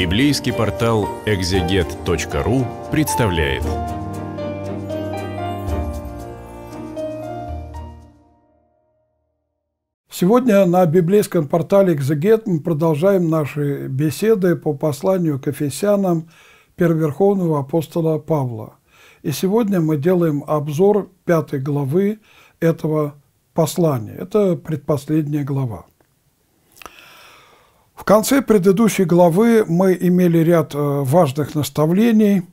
Библейский портал экзегет.ру представляет. Сегодня на библейском портале «Экзегет» мы продолжаем наши беседы по посланию к Ефесянам первоверховного апостола Павла. И сегодня мы делаем обзор пятой главы этого послания. Это предпоследняя глава. В конце предыдущей главы мы имели ряд э, важных наставлений,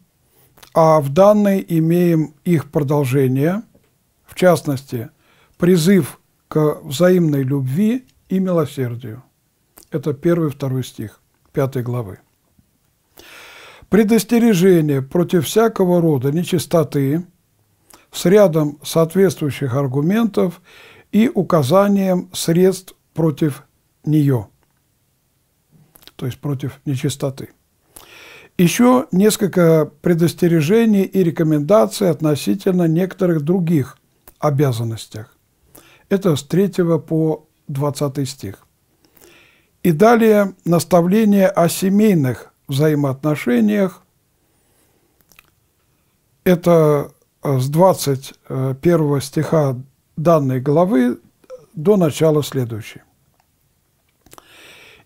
а в данной имеем их продолжение, в частности, призыв к взаимной любви и милосердию. Это первый и второй стих пятой главы. Предостережение против всякого рода нечистоты с рядом соответствующих аргументов и указанием средств против нее – то есть против нечистоты. Еще несколько предостережений и рекомендаций относительно некоторых других обязанностях. Это с 3 по 20 стих. И далее наставление о семейных взаимоотношениях. Это э, с 21 э, стиха данной главы до начала следующей.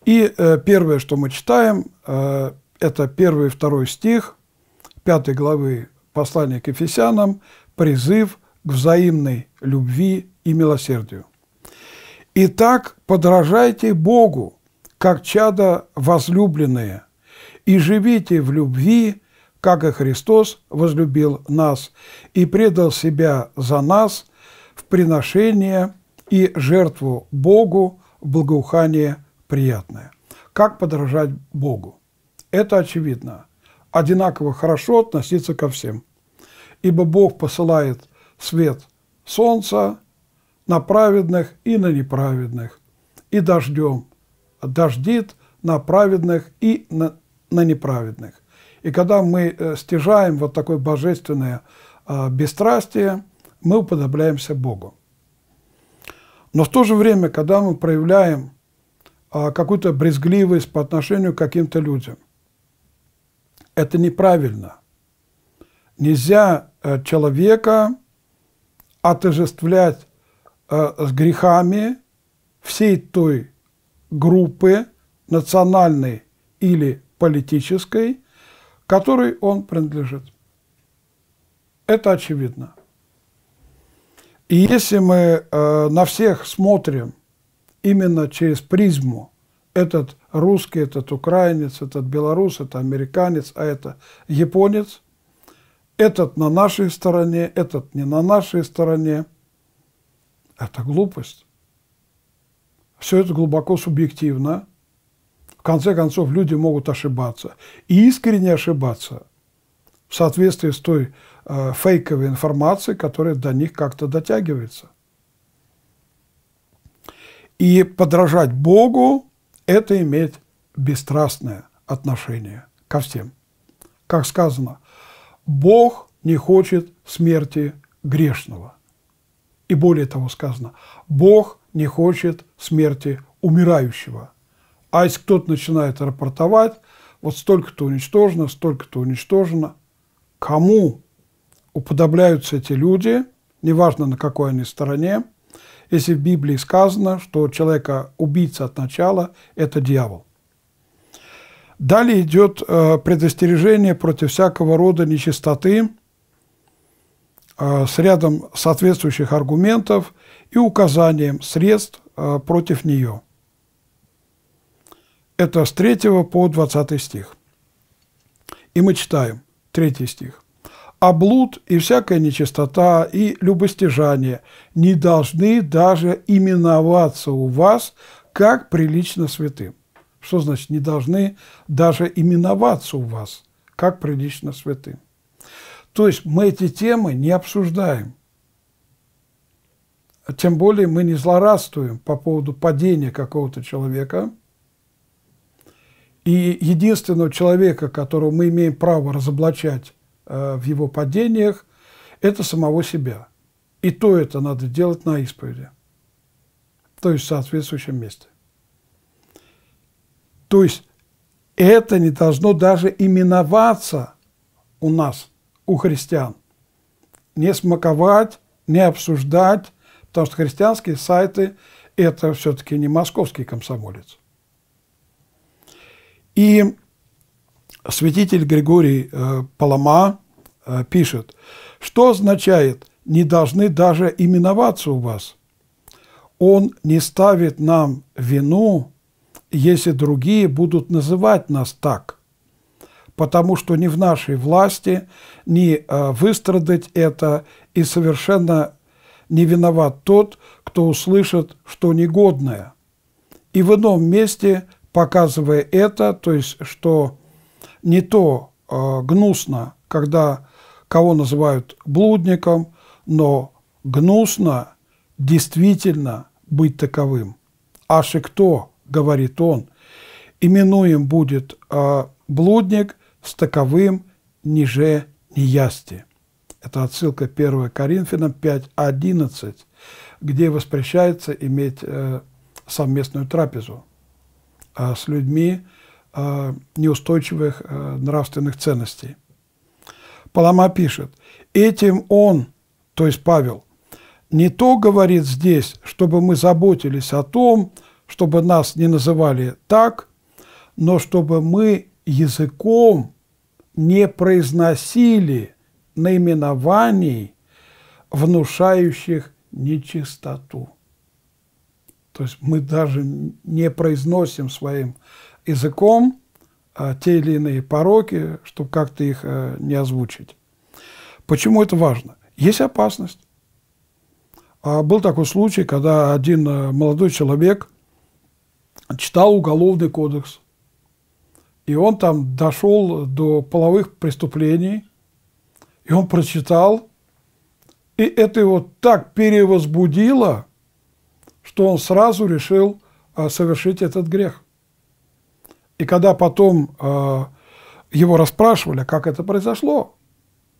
И э, первое, что мы читаем, э, это первый и второй стих пятой главы послания к Ефесянам «Призыв к взаимной любви и милосердию». «Итак, подражайте Богу, как чада возлюбленные, и живите в любви, как и Христос возлюбил нас и предал Себя за нас в приношение и жертву Богу в благоухание – приятное. Как подражать Богу? Это очевидно. Одинаково хорошо относиться ко всем. Ибо Бог посылает свет солнца на праведных и на неправедных, и дождем дождит на праведных и на, на неправедных. И когда мы э, стяжаем вот такое божественное а, бесстрастие, мы уподобляемся Богу. Но в то же время, когда мы проявляем а какую-то брезгливость по отношению к каким-то людям. Это неправильно. Нельзя э, человека отожествлять э, с грехами всей той группы национальной или политической, которой он принадлежит. Это очевидно. И если мы э, на всех смотрим именно через призму этот русский, этот украинец, этот белорус, это американец, а это японец, этот на нашей стороне, этот не на нашей стороне. Это глупость. Все это глубоко субъективно. В конце концов, люди могут ошибаться. И искренне ошибаться в соответствии с той э, фейковой информацией, которая до них как-то дотягивается. И подражать Богу – это иметь бесстрастное отношение ко всем. Как сказано, Бог не хочет смерти грешного. И более того сказано, Бог не хочет смерти умирающего. А если кто-то начинает рапортовать, вот столько-то уничтожено, столько-то уничтожено, кому уподобляются эти люди, неважно на какой они стороне, если в Библии сказано, что человека убийца от начала – это дьявол. Далее идет э, предостережение против всякого рода нечистоты э, с рядом соответствующих аргументов и указанием средств э, против нее. Это с 3 по 20 стих. И мы читаем 3 стих а блуд и всякая нечистота и любостяжание не должны даже именоваться у вас, как прилично святым. Что значит «не должны даже именоваться у вас, как прилично святым»? То есть мы эти темы не обсуждаем. Тем более мы не злорадствуем по поводу падения какого-то человека. И единственного человека, которого мы имеем право разоблачать Э, в его падениях, это самого себя. И то это надо делать на исповеди, то есть в соответствующем месте. То есть это не должно даже именоваться у нас, у христиан. Не смаковать, не обсуждать, потому что христианские сайты – это все-таки не московский комсомолец. И святитель Григорий э, Палама э, пишет, что означает «не должны даже именоваться у вас». Он не ставит нам вину, если другие будут называть нас так, потому что ни в нашей власти не э, выстрадать это, и совершенно не виноват тот, кто услышит, что негодное. И в ином месте, показывая это, то есть, что не то э, гнусно, когда кого называют блудником, но гнусно действительно быть таковым. Аж и кто, говорит он, именуем будет э, блудник с таковым ниже неясти. Это отсылка 1 Коринфянам 5.11, где воспрещается иметь э, совместную трапезу э, с людьми, а, неустойчивых а, нравственных ценностей. Палама пишет, этим он, то есть Павел, не то говорит здесь, чтобы мы заботились о том, чтобы нас не называли так, но чтобы мы языком не произносили наименований, внушающих нечистоту. То есть мы даже не произносим своим языком а, те или иные пороки, чтобы как-то их э, не озвучить. Почему это важно? Есть опасность. А, был такой случай, когда один э, молодой человек читал уголовный кодекс, и он там дошел до половых преступлений, и он прочитал, и это его так перевозбудило, что он сразу решил а, совершить этот грех. И когда потом э, его расспрашивали, как это произошло,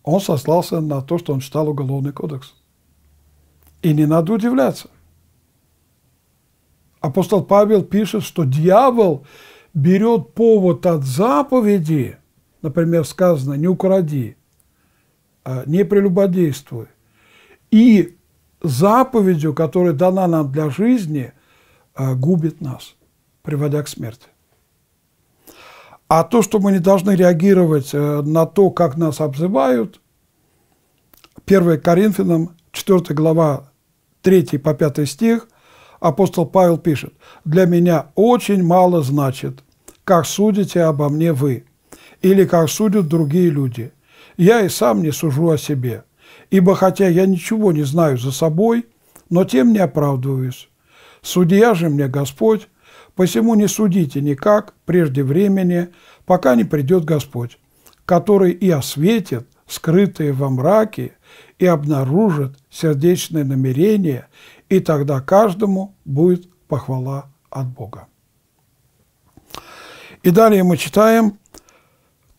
он сослался на то, что он читал Уголовный кодекс. И не надо удивляться. Апостол Павел пишет, что дьявол берет повод от заповеди, например, сказано «не укради», а «не прелюбодействуй», и заповедью, которая дана нам для жизни, а, губит нас, приводя к смерти. А то, что мы не должны реагировать э, на то, как нас обзывают, 1 Коринфянам, 4 глава, 3 по 5 стих, апостол Павел пишет, «Для меня очень мало значит, как судите обо мне вы, или как судят другие люди. Я и сам не сужу о себе, ибо хотя я ничего не знаю за собой, но тем не оправдываюсь. Судья же мне Господь, Посему не судите никак прежде времени, пока не придет Господь, который и осветит скрытые во мраке и обнаружит сердечные намерения, и тогда каждому будет похвала от Бога. И далее мы читаем,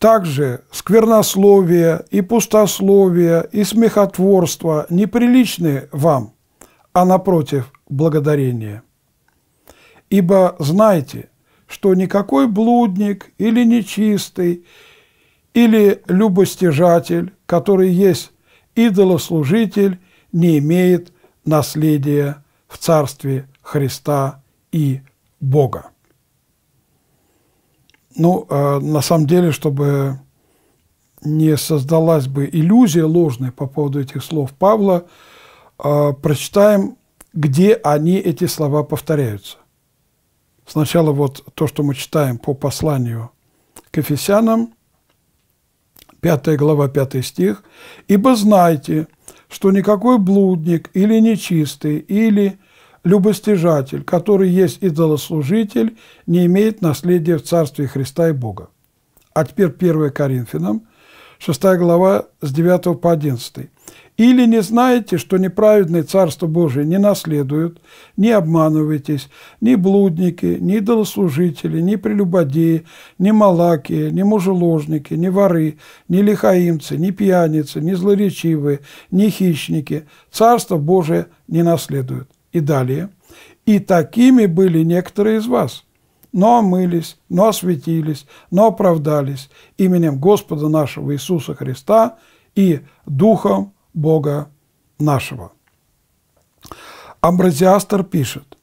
также сквернословие и пустословие и смехотворство неприличны вам, а напротив благодарение – Ибо знайте, что никакой блудник или нечистый, или любостяжатель, который есть идолослужитель, не имеет наследия в Царстве Христа и Бога. Ну, а на самом деле, чтобы не создалась бы иллюзия ложная по поводу этих слов Павла, а, прочитаем, где они, эти слова, повторяются. Сначала вот то, что мы читаем по посланию к Ефесянам, 5 глава, 5 стих. «Ибо знайте, что никакой блудник или нечистый, или любостяжатель, который есть идолослужитель, не имеет наследия в Царстве Христа и Бога». А теперь 1 Коринфянам, 6 глава, с 9 по 11. Или не знаете, что неправедные Царство Божие не наследуют, не обманывайтесь, ни блудники, ни долослужители, ни прелюбодеи, ни малаки, ни мужеложники, ни воры, ни лихаимцы, ни пьяницы, ни злоречивые, ни хищники. Царство Божие не наследуют. И далее. И такими были некоторые из вас, но омылись, но осветились, но оправдались именем Господа нашего Иисуса Христа и Духом Бога нашего. Амбразиастр пишет,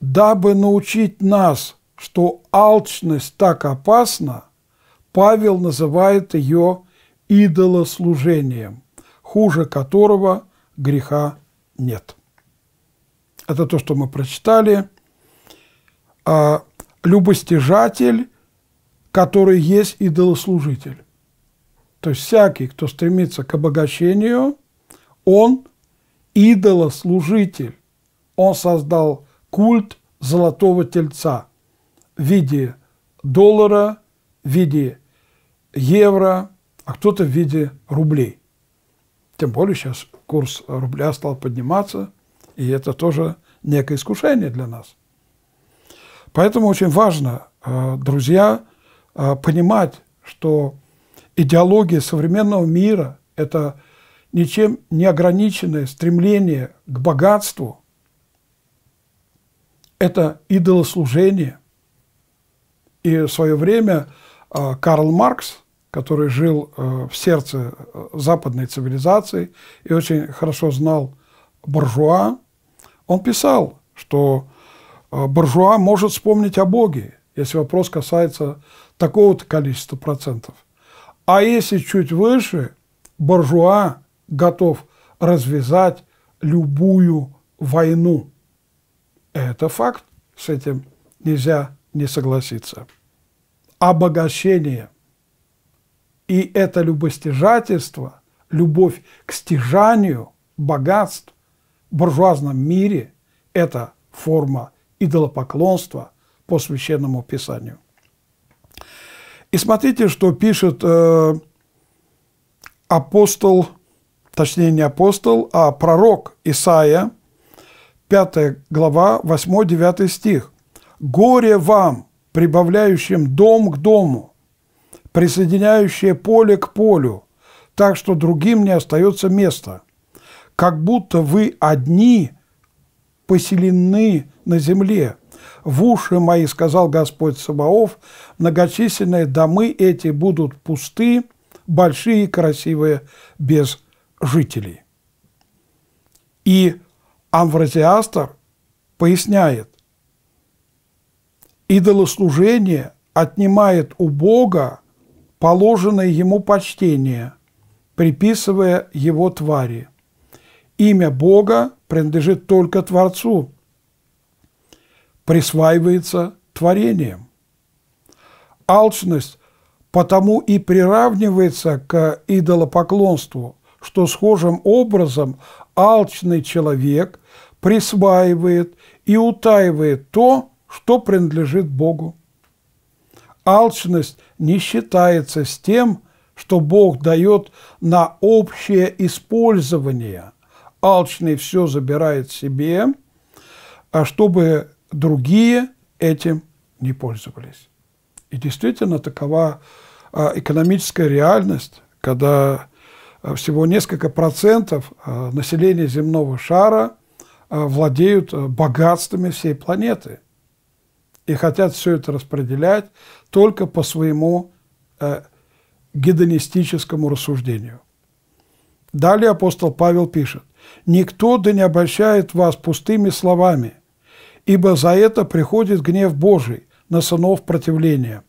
«Дабы научить нас, что алчность так опасна, Павел называет ее идолослужением, хуже которого греха нет». Это то, что мы прочитали. А, Любостяжатель, который есть идолослужитель. То есть всякий, кто стремится к обогащению, он идолослужитель. Он создал культ золотого тельца в виде доллара, в виде евро, а кто-то в виде рублей. Тем более сейчас курс рубля стал подниматься, и это тоже некое искушение для нас. Поэтому очень важно, э, друзья, э, понимать, что идеология современного мира – это ничем не ограниченное стремление к богатству, это идолослужение. И в свое время а, Карл Маркс, который жил а, в сердце а, западной цивилизации и очень хорошо знал буржуа, он писал, что буржуа может вспомнить о Боге, если вопрос касается такого-то количества процентов. А если чуть выше, буржуа готов развязать любую войну. Это факт, с этим нельзя не согласиться. Обогащение. И это любостяжательство, любовь к стяжанию богатств в буржуазном мире – это форма идолопоклонства по священному писанию. И смотрите, что пишет э, апостол, точнее не апостол, а пророк Исаия, 5 глава, 8-9 стих. «Горе вам, прибавляющим дом к дому, присоединяющие поле к полю, так что другим не остается места, как будто вы одни поселены на земле, в уши мои, сказал Господь Саваоф, многочисленные домы эти будут пусты, большие и красивые, без жителей. И Амвразиастр поясняет, идолослужение отнимает у Бога положенное ему почтение, приписывая его твари. Имя Бога принадлежит только Творцу – присваивается творением. Алчность потому и приравнивается к идолопоклонству, что схожим образом алчный человек присваивает и утаивает то, что принадлежит Богу. Алчность не считается с тем, что Бог дает на общее использование. Алчный все забирает себе, а чтобы другие этим не пользовались. И действительно такова а, экономическая реальность, когда а, всего несколько процентов а, населения земного шара владеют богатствами всей планеты и хотят все это распределять только по своему гедонистическому рассуждению. Далее апостол Павел пишет, «Никто да не обольщает вас пустыми словами – ибо за это приходит гнев Божий на сынов противления.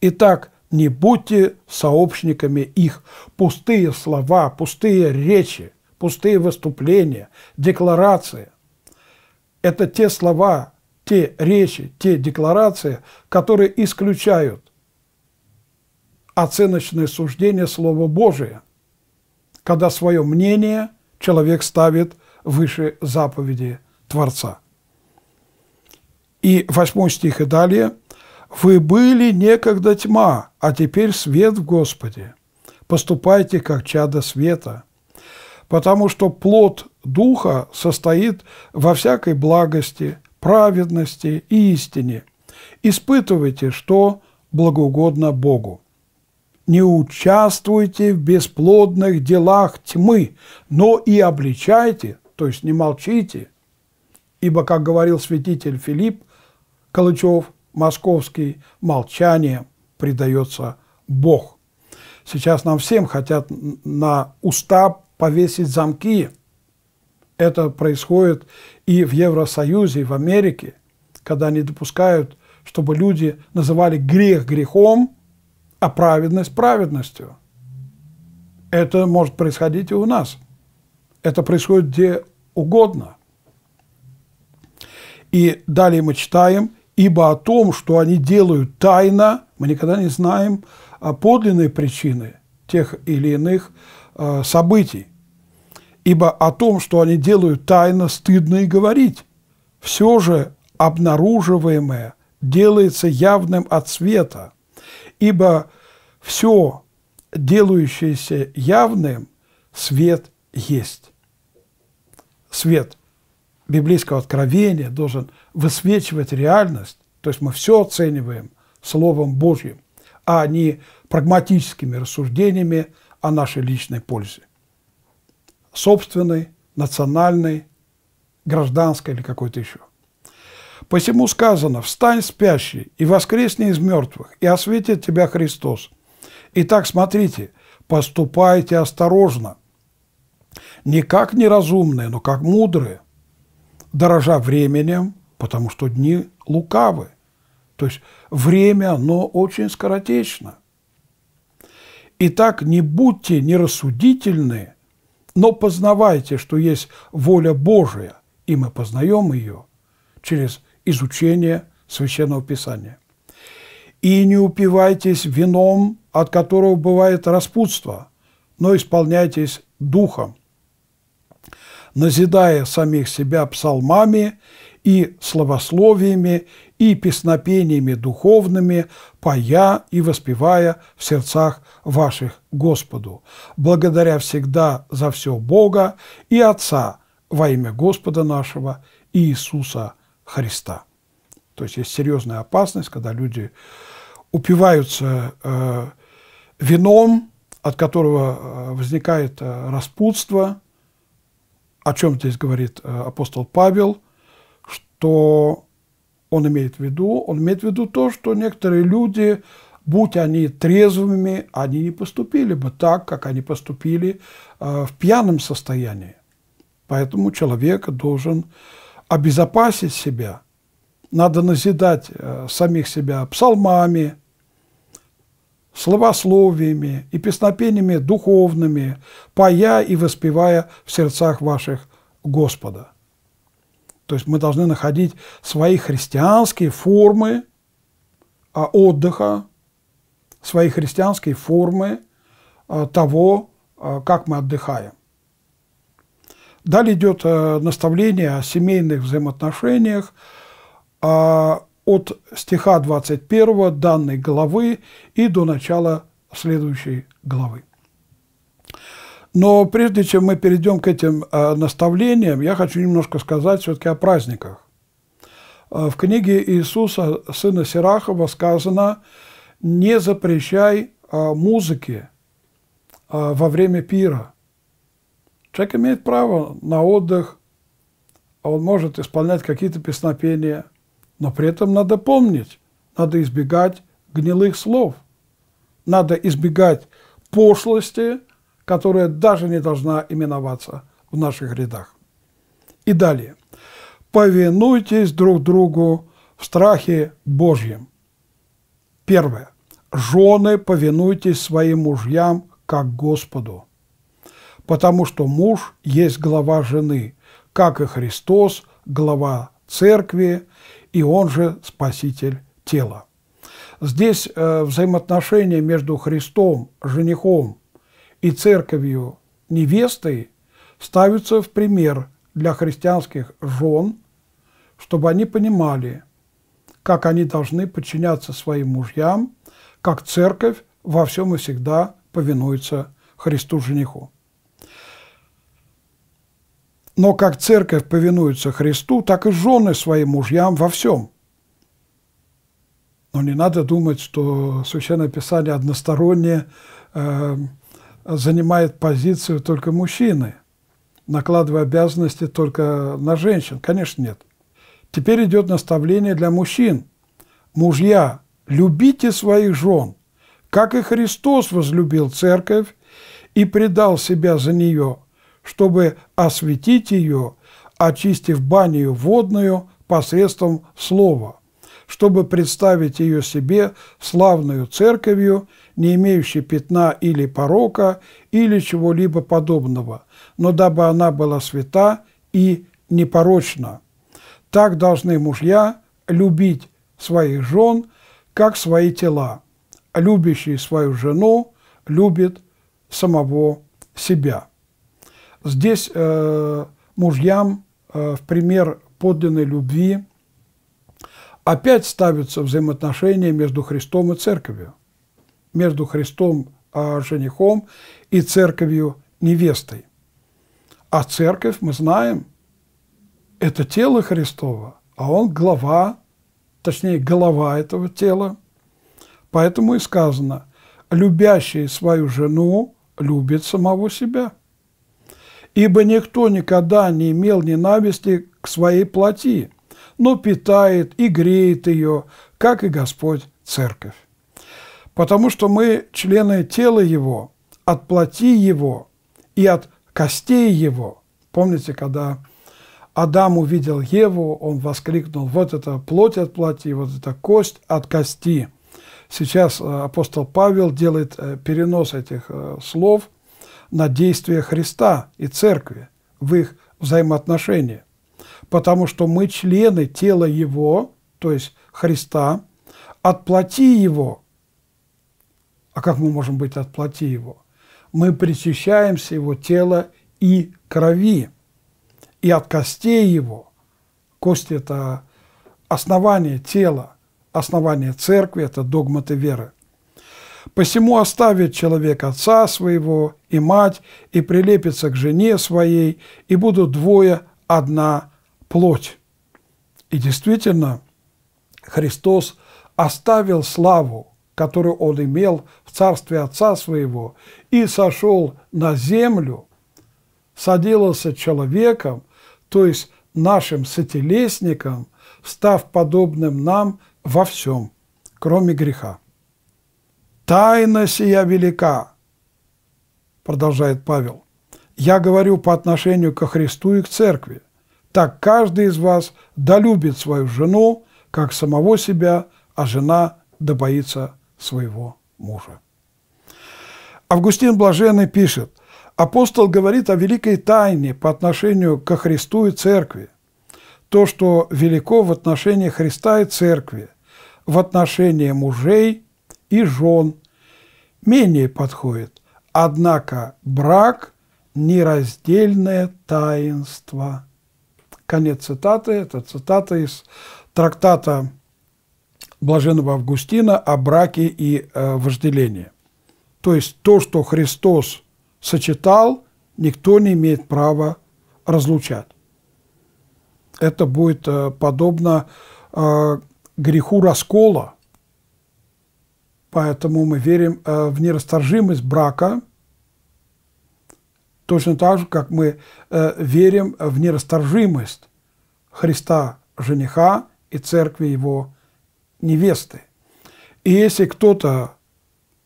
Итак, не будьте сообщниками их. Пустые слова, пустые речи, пустые выступления, декларации – это те слова, те речи, те декларации, которые исключают оценочное суждение Слова Божия, когда свое мнение человек ставит выше заповеди Творца. И 8 стих и далее. «Вы были некогда тьма, а теперь свет в Господе. Поступайте, как чадо света, потому что плод Духа состоит во всякой благости, праведности и истине. Испытывайте, что благоугодно Богу. Не участвуйте в бесплодных делах тьмы, но и обличайте, то есть не молчите, ибо, как говорил святитель Филипп, Калычев, Московский, Молчание предается Бог. Сейчас нам всем хотят на уста повесить замки. Это происходит и в Евросоюзе, и в Америке, когда они допускают, чтобы люди называли грех грехом, а праведность праведностью. Это может происходить и у нас. Это происходит где угодно. И далее мы читаем – ибо о том, что они делают тайно, мы никогда не знаем а подлинной причины тех или иных э, событий. Ибо о том, что они делают тайно, стыдно и говорить. Все же обнаруживаемое делается явным от света, ибо все, делающееся явным, свет есть. Свет библейского откровения, должен высвечивать реальность. То есть мы все оцениваем Словом Божьим, а не прагматическими рассуждениями о нашей личной пользе. Собственной, национальной, гражданской или какой-то еще. Посему сказано, встань спящий и воскресни из мертвых, и осветит тебя Христос. Итак, смотрите, поступайте осторожно, не как неразумные, но как мудрые – дорожа временем, потому что дни лукавы. То есть время, оно очень скоротечно. Итак, не будьте нерассудительны, но познавайте, что есть воля Божия, и мы познаем ее через изучение Священного Писания. И не упивайтесь вином, от которого бывает распутство, но исполняйтесь духом, назидая самих себя псалмами и словословиями и песнопениями духовными, поя и воспевая в сердцах ваших Господу, благодаря всегда за все Бога и Отца во имя Господа нашего Иисуса Христа. То есть есть серьезная опасность, когда люди упиваются э, вином, от которого э, возникает э, распутство, о чем здесь говорит э, апостол Павел, что он имеет в виду? Он имеет в виду то, что некоторые люди, будь они трезвыми, они не поступили бы так, как они поступили э, в пьяном состоянии. Поэтому человек должен обезопасить себя. Надо назидать э, самих себя псалмами, словословиями и песнопениями духовными, поя и воспевая в сердцах ваших Господа». То есть мы должны находить свои христианские формы а, отдыха, свои христианские формы а, того, а, как мы отдыхаем. Далее идет э, наставление о семейных взаимоотношениях, от стиха 21 данной главы и до начала следующей главы. Но прежде чем мы перейдем к этим э, наставлениям, я хочу немножко сказать все-таки о праздниках. Э, в книге Иисуса, сына Сирахова, сказано «Не запрещай э, музыки во время пира». Человек имеет право на отдых, а он может исполнять какие-то песнопения – но при этом надо помнить, надо избегать гнилых слов, надо избегать пошлости, которая даже не должна именоваться в наших рядах. И далее. «Повинуйтесь друг другу в страхе Божьем». Первое. «Жены, повинуйтесь своим мужьям, как Господу, потому что муж есть глава жены, как и Христос – глава церкви, и он же спаситель тела. Здесь э, взаимоотношения между Христом, женихом и церковью невестой ставятся в пример для христианских жен, чтобы они понимали, как они должны подчиняться своим мужьям, как церковь во всем и всегда повинуется Христу-жениху. Но как церковь повинуется Христу, так и жены своим мужьям во всем. Но не надо думать, что Священное Писание одностороннее э, занимает позицию только мужчины, накладывая обязанности только на женщин. Конечно, нет. Теперь идет наставление для мужчин. Мужья, любите своих жен, как и Христос возлюбил церковь и предал себя за нее – чтобы осветить ее, очистив банию водную посредством слова, чтобы представить ее себе славную церковью, не имеющей пятна или порока, или чего-либо подобного, но дабы она была свята и непорочна. Так должны мужья любить своих жен, как свои тела. Любящий свою жену любит самого себя. Здесь э, мужьям э, в пример подлинной любви опять ставятся взаимоотношения между Христом и Церковью, между Христом э, женихом и Церковью невестой. А Церковь, мы знаем, это тело Христова, а Он глава, точнее голова этого тела. Поэтому и сказано, любящий свою жену любит самого себя – ибо никто никогда не имел ненависти к своей плоти, но питает и греет ее, как и Господь Церковь. Потому что мы члены тела Его, от плоти Его и от костей Его. Помните, когда Адам увидел Еву, он воскликнул, вот это плоть от плоти, вот это кость от кости. Сейчас э, апостол Павел делает э, перенос этих э, слов – на действия Христа и Церкви в их взаимоотношения, потому что мы члены тела Его, то есть Христа, отплати Его. А как мы можем быть отплати Его? Мы причащаемся Его тела и крови, и от костей Его. Кость – это основание тела, основание церкви – это догматы веры. Посему оставит человек отца своего и мать, и прилепится к жене своей, и будут двое одна плоть». И действительно, Христос оставил славу, которую он имел в царстве отца своего, и сошел на землю, садился человеком, то есть нашим сотелесником, став подобным нам во всем, кроме греха. «Тайна сия велика», – продолжает Павел. «Я говорю по отношению ко Христу и к Церкви. Так каждый из вас долюбит свою жену, как самого себя, а жена добоится своего мужа». Августин Блаженный пишет, апостол говорит о великой тайне по отношению ко Христу и Церкви. То, что велико в отношении Христа и Церкви, в отношении мужей и жен менее подходит. Однако брак – нераздельное таинство. Конец цитаты. Это цитата из трактата Блаженного Августина о браке и э, вожделении. То есть то, что Христос сочетал, никто не имеет права разлучать. Это будет э, подобно э, греху раскола – Поэтому мы верим э, в нерасторжимость брака, точно так же, как мы э, верим в нерасторжимость Христа жениха и церкви его невесты. И если кто-то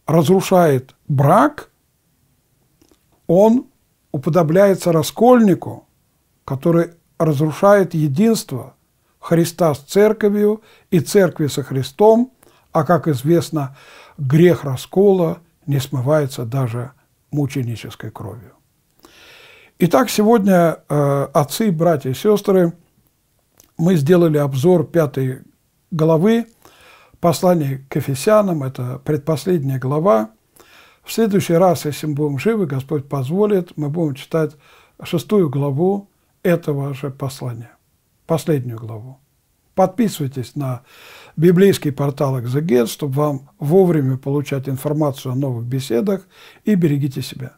разрушает брак, он уподобляется раскольнику, который разрушает единство Христа с церковью и церкви со Христом – а как известно, грех раскола не смывается даже мученической кровью. Итак, сегодня э, отцы, братья и сестры, мы сделали обзор пятой главы послания к Ефесянам, это предпоследняя глава. В следующий раз, если мы будем живы, Господь позволит, мы будем читать шестую главу этого же послания, последнюю главу. Подписывайтесь на библейский портал «Экзегет», чтобы вам вовремя получать информацию о новых беседах и берегите себя.